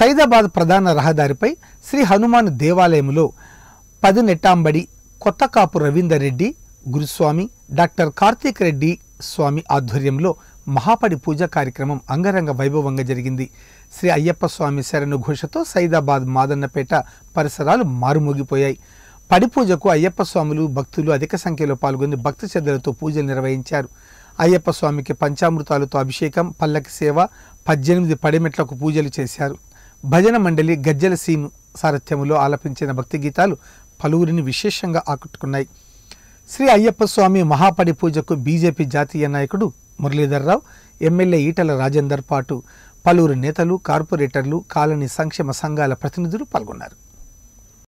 సైదాబాద్ ప్రధాన రహదారిపై శ్రీ హనుమాన్ దేవాలయంలో పదినెట్టాంబడి కొత్త కాపు రవీందర్ రెడ్డి గురుస్వామి డాక్టర్ కార్తీక్ రెడ్డి స్వామి ఆధ్వర్యంలో మహాపడి పూజ కార్యక్రమం అంగరంగ వైభవంగా జరిగింది శ్రీ అయ్యప్ప స్వామి శరణు ఘోషతో సైదాబాద్ మాదన్నపేట పరిసరాలు మారుమోగిపోయాయి పడి పూజకు అయ్యప్ప స్వాములు భక్తులు అధిక సంఖ్యలో పాల్గొని భక్తి శ్రద్ధలతో పూజలు నిర్వహించారు అయ్యప్ప స్వామికి పంచామృతాలతో అభిషేకం పల్లకి సేవ పద్దెనిమిది పడిమెట్లకు పూజలు చేశారు భజన మండలి గజ్జల సీను సారథ్యములో ఆలపించిన భక్తి గీతాలు పలువురిని విశేషంగా ఆకట్టుకున్నాయి శ్రీ అయ్యప్ప స్వామి మహాపడి పూజకు బీజేపీ జాతీయ నాయకుడు మురళీధర్రావు ఎమ్మెల్యే ఈటల రాజేందర్ పాటు పలువురు నేతలు కార్పొరేటర్లు కాలనీ సంక్షేమ సంఘాల ప్రతినిధులు పాల్గొన్నారు